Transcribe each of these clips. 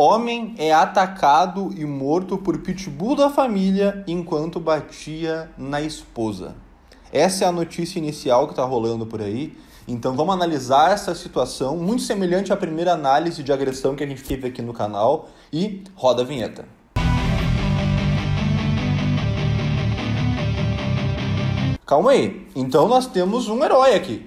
Homem é atacado e morto por pitbull da família enquanto batia na esposa. Essa é a notícia inicial que está rolando por aí. Então vamos analisar essa situação, muito semelhante à primeira análise de agressão que a gente teve aqui no canal. E roda a vinheta. Calma aí, então nós temos um herói aqui.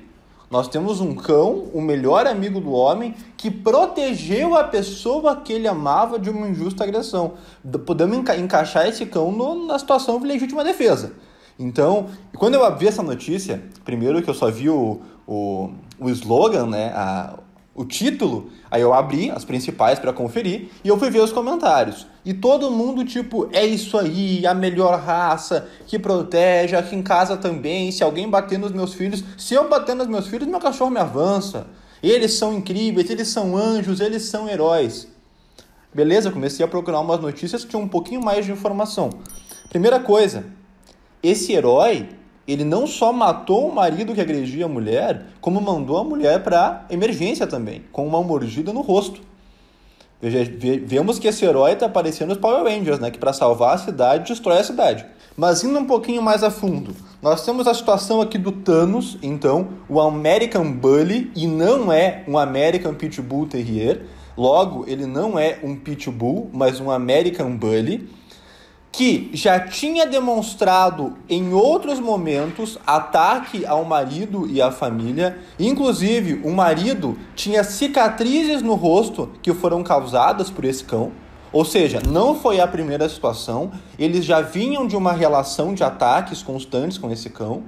Nós temos um cão, o melhor amigo do homem, que protegeu a pessoa que ele amava de uma injusta agressão. Podemos enca encaixar esse cão no, na situação de legítima defesa. Então, quando eu vi essa notícia, primeiro que eu só vi o, o, o slogan, né, a, o título, aí eu abri as principais para conferir e eu fui ver os comentários. E todo mundo tipo, é isso aí, a melhor raça, que protege, aqui em casa também, se alguém bater nos meus filhos, se eu bater nos meus filhos, meu cachorro me avança. Eles são incríveis, eles são anjos, eles são heróis. Beleza, comecei a procurar umas notícias que tinham um pouquinho mais de informação. Primeira coisa, esse herói ele não só matou o marido que agredia a mulher, como mandou a mulher para emergência também, com uma mordida no rosto. Veja, ve vemos que esse herói está aparecendo nos Power Rangers, né, que para salvar a cidade destrói a cidade. Mas indo um pouquinho mais a fundo, nós temos a situação aqui do Thanos, então, o American Bully, e não é um American Pitbull Terrier, logo, ele não é um Pitbull, mas um American Bully que já tinha demonstrado em outros momentos ataque ao marido e à família. Inclusive, o marido tinha cicatrizes no rosto que foram causadas por esse cão. Ou seja, não foi a primeira situação, eles já vinham de uma relação de ataques constantes com esse cão.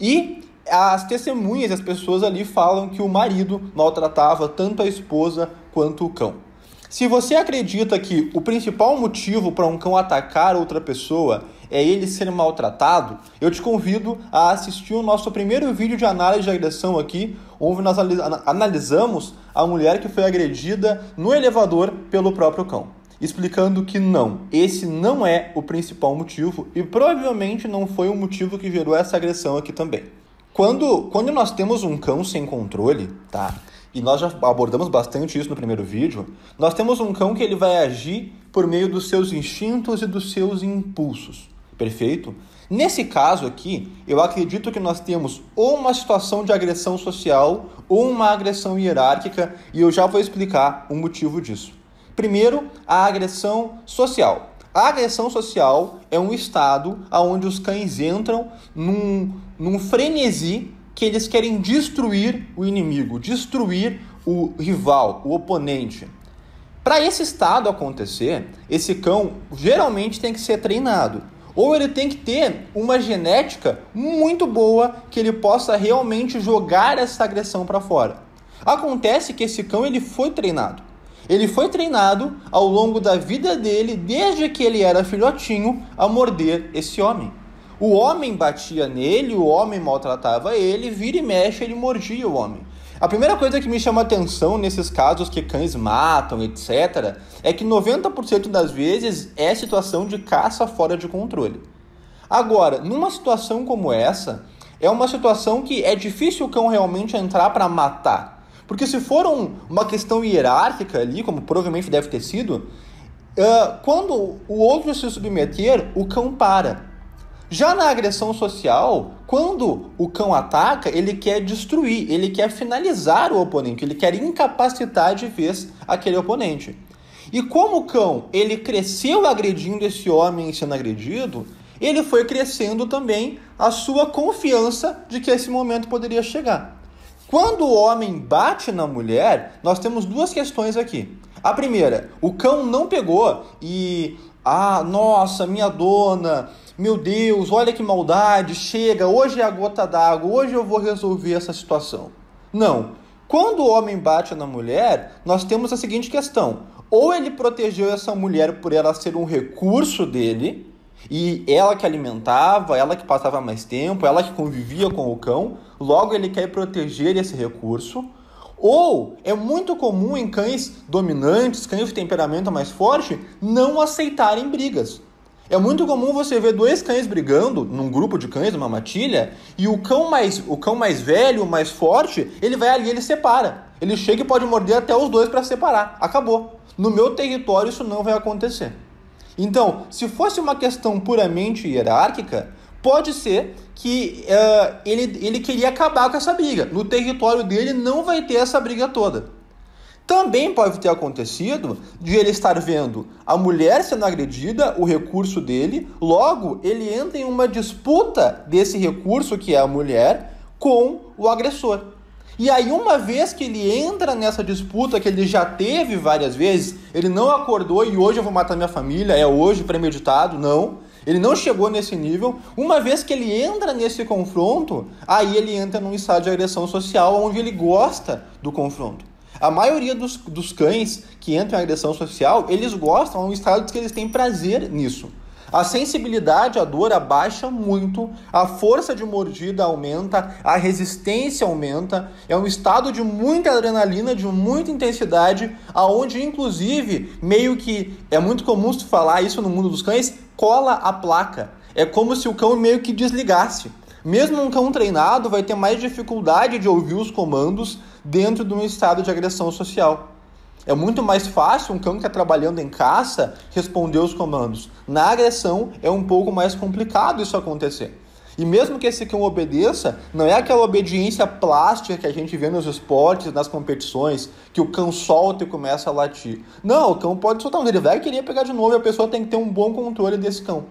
E as testemunhas, as pessoas ali falam que o marido maltratava tanto a esposa quanto o cão. Se você acredita que o principal motivo para um cão atacar outra pessoa é ele ser maltratado, eu te convido a assistir o nosso primeiro vídeo de análise de agressão aqui, onde nós analisamos a mulher que foi agredida no elevador pelo próprio cão. Explicando que não, esse não é o principal motivo e provavelmente não foi o motivo que gerou essa agressão aqui também. Quando, quando nós temos um cão sem controle, tá? e nós já abordamos bastante isso no primeiro vídeo, nós temos um cão que ele vai agir por meio dos seus instintos e dos seus impulsos. Perfeito? Nesse caso aqui, eu acredito que nós temos ou uma situação de agressão social ou uma agressão hierárquica, e eu já vou explicar o motivo disso. Primeiro, a agressão social. A agressão social é um estado onde os cães entram num, num frenesi que eles querem destruir o inimigo, destruir o rival, o oponente. Para esse estado acontecer, esse cão geralmente tem que ser treinado. Ou ele tem que ter uma genética muito boa que ele possa realmente jogar essa agressão para fora. Acontece que esse cão ele foi treinado. Ele foi treinado ao longo da vida dele, desde que ele era filhotinho, a morder esse homem. O homem batia nele, o homem maltratava ele, vira e mexe, ele mordia o homem. A primeira coisa que me chama atenção nesses casos que cães matam, etc., é que 90% das vezes é situação de caça fora de controle. Agora, numa situação como essa, é uma situação que é difícil o cão realmente entrar para matar. Porque se for um, uma questão hierárquica ali, como provavelmente deve ter sido, uh, quando o outro se submeter, o cão para. Já na agressão social, quando o cão ataca, ele quer destruir, ele quer finalizar o oponente, ele quer incapacitar de vez aquele oponente. E como o cão ele cresceu agredindo esse homem e sendo agredido, ele foi crescendo também a sua confiança de que esse momento poderia chegar. Quando o homem bate na mulher, nós temos duas questões aqui. A primeira, o cão não pegou e ah, nossa, minha dona, meu Deus, olha que maldade, chega, hoje é a gota d'água, hoje eu vou resolver essa situação. Não. Quando o homem bate na mulher, nós temos a seguinte questão: ou ele protegeu essa mulher por ela ser um recurso dele, e ela que alimentava, ela que passava mais tempo, ela que convivia com o cão, logo ele quer proteger esse recurso, ou é muito comum em cães dominantes, cães de temperamento mais forte, não aceitarem brigas. É muito comum você ver dois cães brigando num grupo de cães, numa matilha, e o cão mais, o cão mais velho, mais forte, ele vai ali, ele separa. Ele chega e pode morder até os dois para separar. Acabou. No meu território isso não vai acontecer. Então, se fosse uma questão puramente hierárquica, Pode ser que uh, ele, ele queria acabar com essa briga. No território dele não vai ter essa briga toda. Também pode ter acontecido de ele estar vendo a mulher sendo agredida, o recurso dele, logo ele entra em uma disputa desse recurso, que é a mulher, com o agressor. E aí, uma vez que ele entra nessa disputa que ele já teve várias vezes, ele não acordou e hoje eu vou matar minha família, é hoje premeditado, não. Ele não chegou nesse nível. Uma vez que ele entra nesse confronto, aí ele entra num estado de agressão social onde ele gosta do confronto. A maioria dos, dos cães que entram em agressão social, eles gostam, é um estado que eles têm prazer nisso. A sensibilidade à dor abaixa muito, a força de mordida aumenta, a resistência aumenta, é um estado de muita adrenalina, de muita intensidade, aonde inclusive meio que é muito comum se falar isso no mundo dos cães, cola a placa. É como se o cão meio que desligasse. Mesmo um cão treinado vai ter mais dificuldade de ouvir os comandos dentro de um estado de agressão social. É muito mais fácil um cão que está trabalhando em caça responder os comandos. Na agressão é um pouco mais complicado isso acontecer. E mesmo que esse cão obedeça, não é aquela obediência plástica que a gente vê nos esportes, nas competições, que o cão solta e começa a latir. Não, o cão pode soltar, mas ele vai querer pegar de novo e a pessoa tem que ter um bom controle desse cão.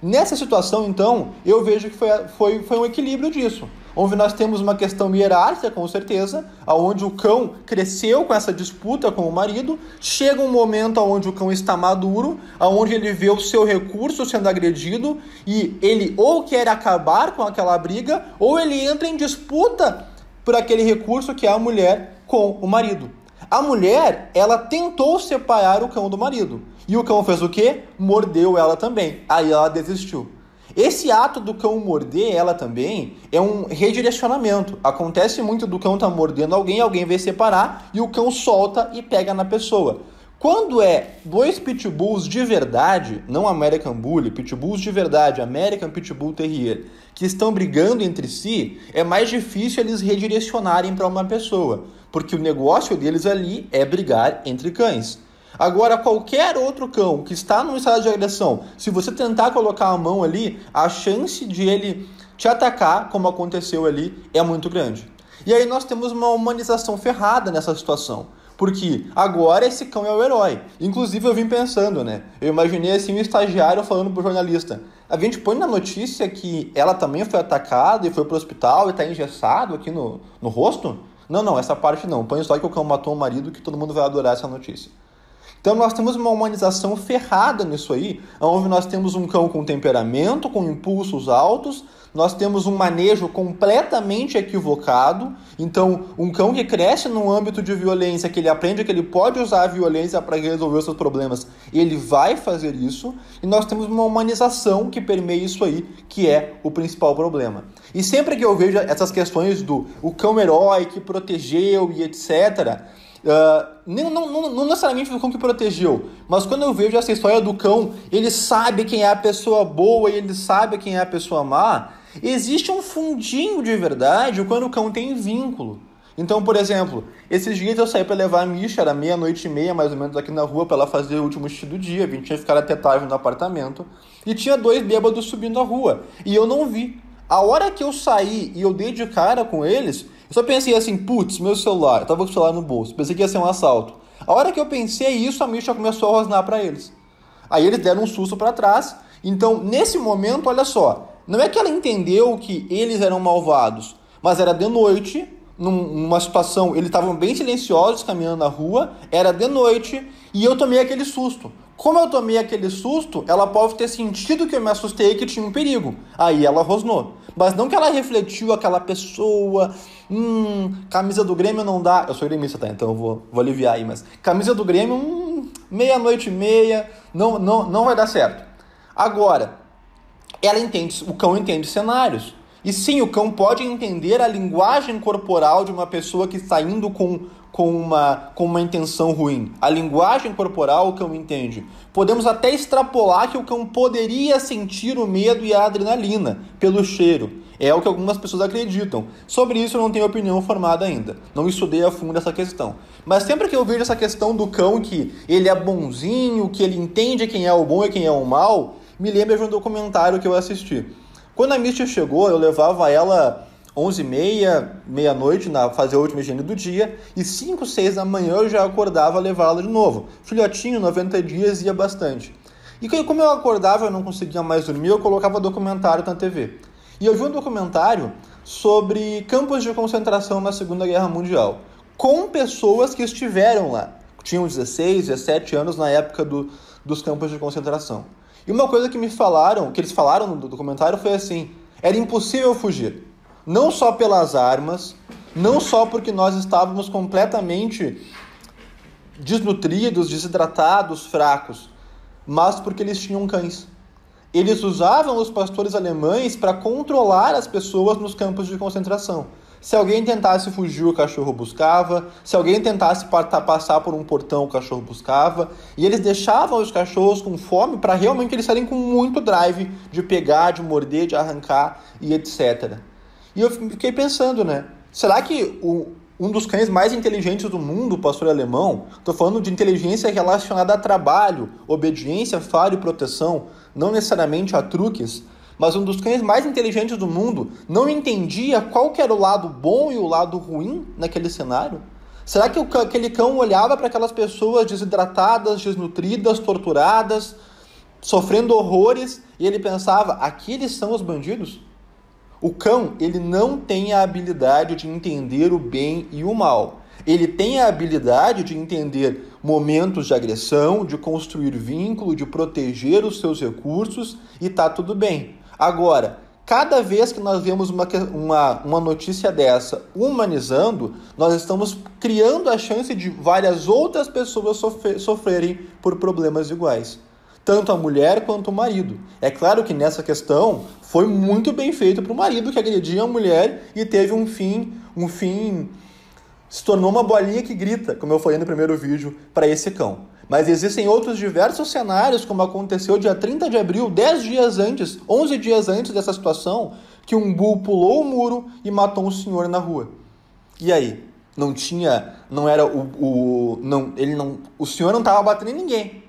Nessa situação, então, eu vejo que foi, foi, foi um equilíbrio disso onde nós temos uma questão hierárquica, com certeza, aonde o cão cresceu com essa disputa com o marido, chega um momento onde o cão está maduro, aonde ele vê o seu recurso sendo agredido e ele ou quer acabar com aquela briga, ou ele entra em disputa por aquele recurso que é a mulher com o marido. A mulher, ela tentou separar o cão do marido. E o cão fez o quê? Mordeu ela também. Aí ela desistiu. Esse ato do cão morder ela também é um redirecionamento. Acontece muito do cão estar tá mordendo alguém, alguém vem separar e o cão solta e pega na pessoa. Quando é dois pitbulls de verdade, não American Bully, pitbulls de verdade, American Pitbull Terrier, que estão brigando entre si, é mais difícil eles redirecionarem para uma pessoa porque o negócio deles ali é brigar entre cães. Agora, qualquer outro cão que está num estado de agressão, se você tentar colocar a mão ali, a chance de ele te atacar, como aconteceu ali, é muito grande. E aí nós temos uma humanização ferrada nessa situação. Porque agora esse cão é o herói. Inclusive eu vim pensando, né? Eu imaginei assim um estagiário falando pro jornalista. A gente põe na notícia que ela também foi atacada e foi pro hospital e tá engessado aqui no, no rosto. Não, não, essa parte não. Põe só que o cão matou o marido que todo mundo vai adorar essa notícia. Então nós temos uma humanização ferrada nisso aí, onde nós temos um cão com temperamento, com impulsos altos, nós temos um manejo completamente equivocado. Então, um cão que cresce num âmbito de violência, que ele aprende que ele pode usar a violência para resolver os seus problemas, ele vai fazer isso. E nós temos uma humanização que permeia isso aí, que é o principal problema. E sempre que eu vejo essas questões do o cão herói que protegeu e etc., uh, ah, não, não, não, necessariamente do cão que protegeu, mas quando eu vejo essa história do cão, ele sabe quem é a pessoa boa e ele sabe quem é a pessoa má, existe um fundinho de verdade quando o cão tem vínculo. Então, por exemplo, esses dias eu saí para levar a Misha, era meia-noite e meia, mais ou menos, aqui na rua, para ela fazer o último xixi do dia. A gente tinha ficado até tarde no apartamento. E tinha dois bêbados subindo a rua. E eu não vi. A hora que eu saí e eu dei de cara com eles, eu só pensei assim, putz, meu celular, eu tava com o celular no bolso, pensei que ia ser um assalto. A hora que eu pensei isso, a Misha começou a rosnar para eles. Aí eles deram um susto para trás. Então, nesse momento, olha só, não é que ela entendeu que eles eram malvados, mas era de noite, numa situação, eles estavam bem silenciosos caminhando na rua, era de noite, e eu tomei aquele susto. Como eu tomei aquele susto, ela pode ter sentido que eu me assustei e que tinha um perigo. Aí ela rosnou. Mas não que ela refletiu aquela pessoa, hum, camisa do Grêmio não dá. Eu sou gremista, tá? Então eu vou, vou aliviar aí, mas camisa do Grêmio, hum, meia-noite e meia, não, não, não vai dar certo. Agora, ela entende, o cão entende cenários. E sim, o cão pode entender a linguagem corporal de uma pessoa que está indo com com uma, com uma intenção ruim. A linguagem corporal o cão entende. Podemos até extrapolar que o cão poderia sentir o medo e a adrenalina pelo cheiro. É o que algumas pessoas acreditam. Sobre isso eu não tenho opinião formada ainda. Não estudei a fundo essa questão. Mas sempre que eu vejo essa questão do cão que ele é bonzinho, que ele entende quem é o bom e quem é o mal, me lembra de um documentário que eu assisti. Quando a Misty chegou, eu levava ela 11h30, meia-noite, na fazer a última higiene do dia, e 5, 6 da manhã eu já acordava levá-la de novo. Filhotinho, 90 dias, ia bastante. E como eu acordava eu não conseguia mais dormir, eu colocava documentário na TV. E eu vi um documentário sobre campos de concentração na Segunda Guerra Mundial, com pessoas que estiveram lá. Tinham 16, 17 anos na época do, dos campos de concentração. E uma coisa que me falaram, que eles falaram no documentário foi assim: era impossível fugir não só pelas armas, não só porque nós estávamos completamente desnutridos, desidratados, fracos, mas porque eles tinham cães. Eles usavam os pastores alemães para controlar as pessoas nos campos de concentração. Se alguém tentasse fugir, o cachorro buscava. Se alguém tentasse passar por um portão, o cachorro buscava. E eles deixavam os cachorros com fome para realmente eles saírem com muito drive de pegar, de morder, de arrancar e etc. E eu fiquei pensando, né? Será que o, um dos cães mais inteligentes do mundo, o pastor alemão, estou falando de inteligência relacionada a trabalho, obediência, faro e proteção, não necessariamente a truques, mas um dos cães mais inteligentes do mundo não entendia qual era o lado bom e o lado ruim naquele cenário? Será que aquele cão olhava para aquelas pessoas desidratadas, desnutridas, torturadas, sofrendo horrores, e ele pensava: aqueles são os bandidos? O cão, ele não tem a habilidade de entender o bem e o mal. Ele tem a habilidade de entender momentos de agressão, de construir vínculo, de proteger os seus recursos e tá tudo bem. Agora, cada vez que nós vemos uma, uma, uma notícia dessa humanizando, nós estamos criando a chance de várias outras pessoas sofrerem por problemas iguais tanto a mulher quanto o marido. É claro que nessa questão foi muito bem feito para o marido que agredia a mulher e teve um fim, um fim se tornou uma bolinha que grita, como eu falei no primeiro vídeo, para esse cão. Mas existem outros diversos cenários, como aconteceu dia 30 de abril, 10 dias antes, 11 dias antes dessa situação, que um bull pulou o muro e matou um senhor na rua. E aí? Não tinha, não era o, o não, ele não, o senhor não estava batendo em ninguém.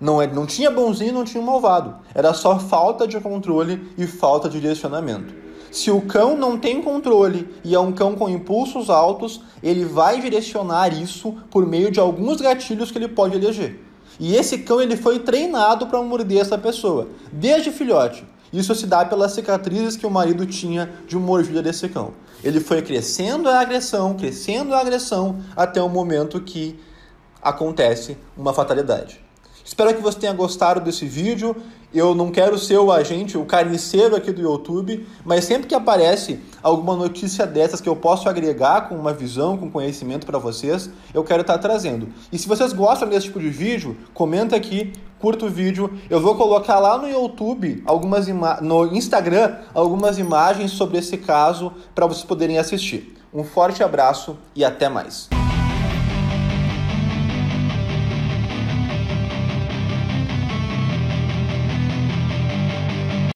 Não, é, não tinha bonzinho, não tinha malvado. Era só falta de controle e falta de direcionamento. Se o cão não tem controle e é um cão com impulsos altos, ele vai direcionar isso por meio de alguns gatilhos que ele pode eleger. E esse cão ele foi treinado para morder essa pessoa, desde filhote. Isso se dá pelas cicatrizes que o marido tinha de uma mordida desse cão. Ele foi crescendo a agressão, crescendo a agressão, até o momento que acontece uma fatalidade. Espero que você tenha gostado desse vídeo. Eu não quero ser o agente, o carniceiro aqui do YouTube, mas sempre que aparece alguma notícia dessas que eu posso agregar com uma visão, com conhecimento para vocês, eu quero estar tá trazendo. E se vocês gostam desse tipo de vídeo, comenta aqui, curta o vídeo. Eu vou colocar lá no YouTube algumas no Instagram algumas imagens sobre esse caso para vocês poderem assistir. Um forte abraço e até mais.